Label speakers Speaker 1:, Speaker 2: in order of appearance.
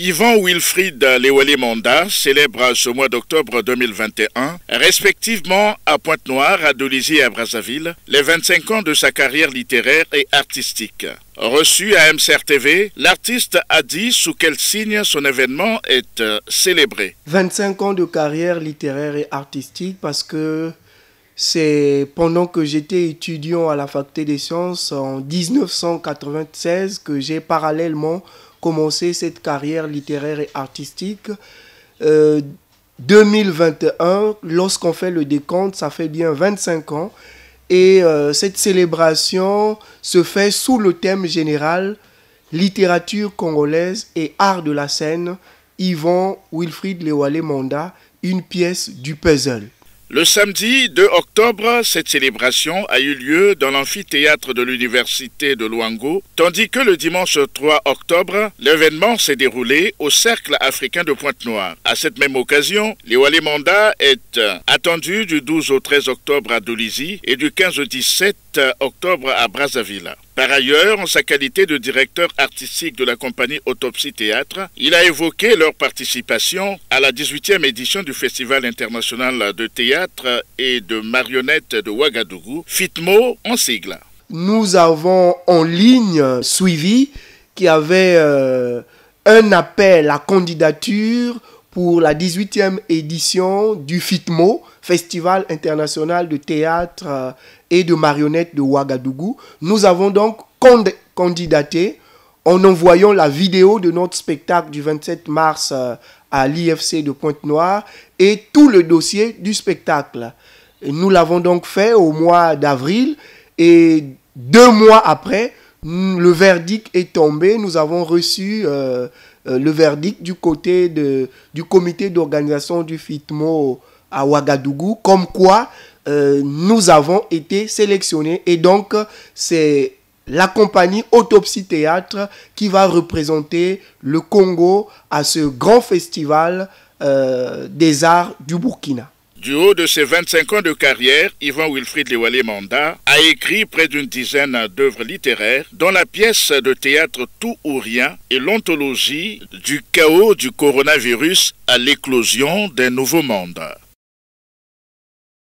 Speaker 1: Yvan Wilfried Lewali Monda célèbre ce mois d'octobre 2021, respectivement à Pointe-Noire, à Dolisie et à Brazzaville, les 25 ans de sa carrière littéraire et artistique. Reçu à MCR TV, l'artiste a dit sous quel signe son événement est euh, célébré.
Speaker 2: 25 ans de carrière littéraire et artistique parce que c'est pendant que j'étais étudiant à la faculté des sciences en 1996 que j'ai parallèlement commencer cette carrière littéraire et artistique. 2021, euh, lorsqu'on fait le décompte, ça fait bien 25 ans. Et euh, cette célébration se fait sous le thème général littérature congolaise et art de la scène, Yvon Wilfried Lewale Manda, une pièce du puzzle.
Speaker 1: Le samedi 2 octobre, cette célébration a eu lieu dans l'amphithéâtre de l'université de Luango, tandis que le dimanche 3 octobre, l'événement s'est déroulé au Cercle africain de Pointe-Noire. À cette même occasion, les Manda est euh, attendu du 12 au 13 octobre à Dolisie et du 15 au 17 octobre à Brazzaville. Par ailleurs, en sa qualité de directeur artistique de la compagnie Autopsie Théâtre, il a évoqué leur participation à la 18e édition du Festival international de théâtre et de marionnettes de Ouagadougou, FITMO en sigle.
Speaker 2: Nous avons en ligne suivi qu'il y avait euh, un appel à candidature pour la 18e édition du FITMO, Festival international de théâtre euh, et de marionnettes de Ouagadougou. Nous avons donc candidaté en envoyant la vidéo de notre spectacle du 27 mars euh, à l'IFC de Pointe-Noire et tout le dossier du spectacle. Nous l'avons donc fait au mois d'avril et deux mois après, Mm, le verdict est tombé. Nous avons reçu euh, euh, le verdict du côté de, du comité d'organisation du FITMO à Ouagadougou, comme quoi euh, nous avons été sélectionnés. Et donc, c'est la compagnie Autopsie Théâtre qui va représenter le Congo à ce grand festival des arts du Burkina.
Speaker 1: Du haut de ses 25 ans de carrière, Yvan Wilfried Lewale Manda a écrit près d'une dizaine d'œuvres littéraires, dont la pièce de théâtre Tout ou rien et l'ontologie du chaos du coronavirus à l'éclosion d'un nouveau monde.